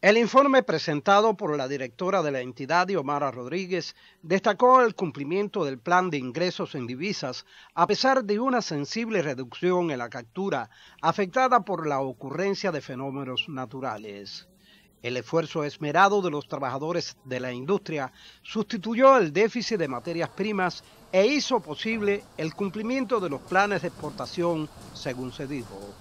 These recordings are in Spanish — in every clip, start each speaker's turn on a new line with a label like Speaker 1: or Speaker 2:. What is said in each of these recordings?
Speaker 1: El informe presentado por la directora de la entidad, Yomara Rodríguez, destacó el cumplimiento del plan de ingresos en divisas, a pesar de una sensible reducción en la captura, afectada por la ocurrencia de fenómenos naturales. El esfuerzo esmerado de los trabajadores de la industria sustituyó el déficit de materias primas e hizo posible el cumplimiento de los planes de exportación, según se dijo.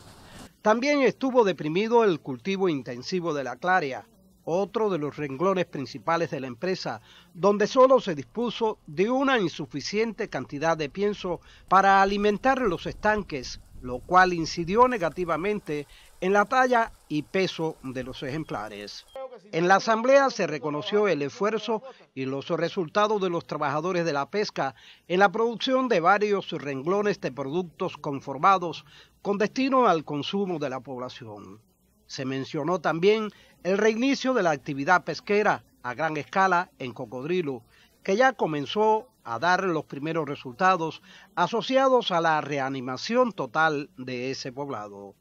Speaker 1: También estuvo deprimido el cultivo intensivo de la claria, otro de los renglones principales de la empresa, donde solo se dispuso de una insuficiente cantidad de pienso para alimentar los estanques, lo cual incidió negativamente en la talla y peso de los ejemplares. En la asamblea se reconoció el esfuerzo y los resultados de los trabajadores de la pesca en la producción de varios renglones de productos conformados con destino al consumo de la población. Se mencionó también el reinicio de la actividad pesquera a gran escala en Cocodrilo, que ya comenzó a dar los primeros resultados asociados a la reanimación total de ese poblado.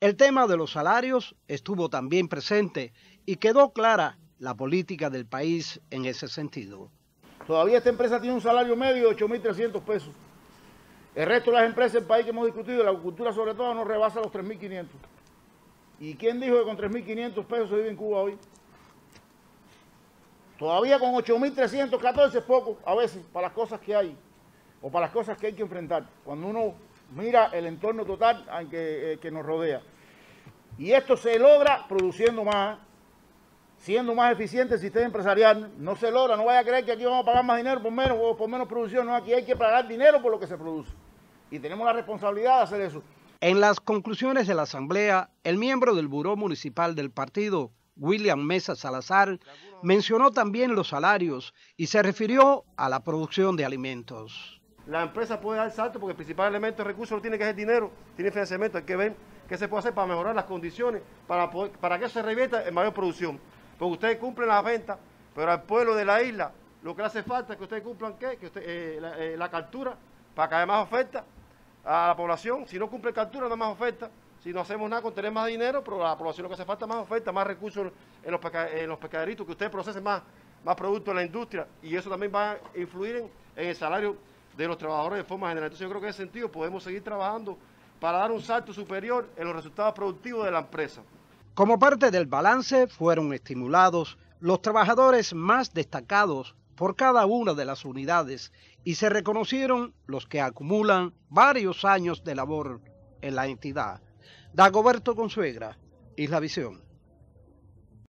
Speaker 1: El tema de los salarios estuvo también presente y quedó clara la política del país en ese sentido. Todavía esta empresa tiene un salario medio de 8.300 pesos.
Speaker 2: El resto de las empresas del país que hemos discutido, la agricultura sobre todo, no rebasa los 3.500. ¿Y quién dijo que con 3.500 pesos se vive en Cuba hoy? Todavía con 8.314 es poco a veces para las cosas que hay o para las cosas que hay que enfrentar. Cuando uno mira el entorno total eh, que, nos rodea. Y esto se logra produciendo más, siendo más eficiente el sistema empresarial. No se logra, no vaya a creer que aquí vamos a pagar más dinero por menos por menos producción. No, aquí hay que pagar dinero por lo que se produce.
Speaker 1: Y tenemos la responsabilidad de hacer eso. En las conclusiones de la asamblea, el miembro del Buró Municipal del partido, William Mesa Salazar, mencionó también los salarios y se refirió a la producción de alimentos
Speaker 3: la empresa puede dar salto porque el principal elemento de recursos no tiene que ser dinero, tiene financiamiento, hay que ver qué se puede hacer para mejorar las condiciones, para, para que eso se revierta en mayor producción. Porque ustedes cumplen las ventas, pero al pueblo de la isla lo que le hace falta es que ustedes cumplan ¿qué? Que eh, eh, la, captura, para que haya más oferta a la población. Si no cumple captura, no hay más oferta. Si no hacemos nada con tener más dinero, pero a la población lo que hace falta es más oferta, más recursos en los, en los pescaderitos, que ustedes procesen más, más productos en la industria. Y eso también va a influir en el salario de los trabajadores de forma general. Entonces yo creo que en ese sentido podemos seguir trabajando para dar un salto superior en los resultados productivos de la empresa.
Speaker 1: Como parte del balance fueron estimulados los trabajadores más destacados por cada una de las unidades y se reconocieron los que acumulan varios años de labor en la entidad. Dagoberto Consuegra, Isla Visión.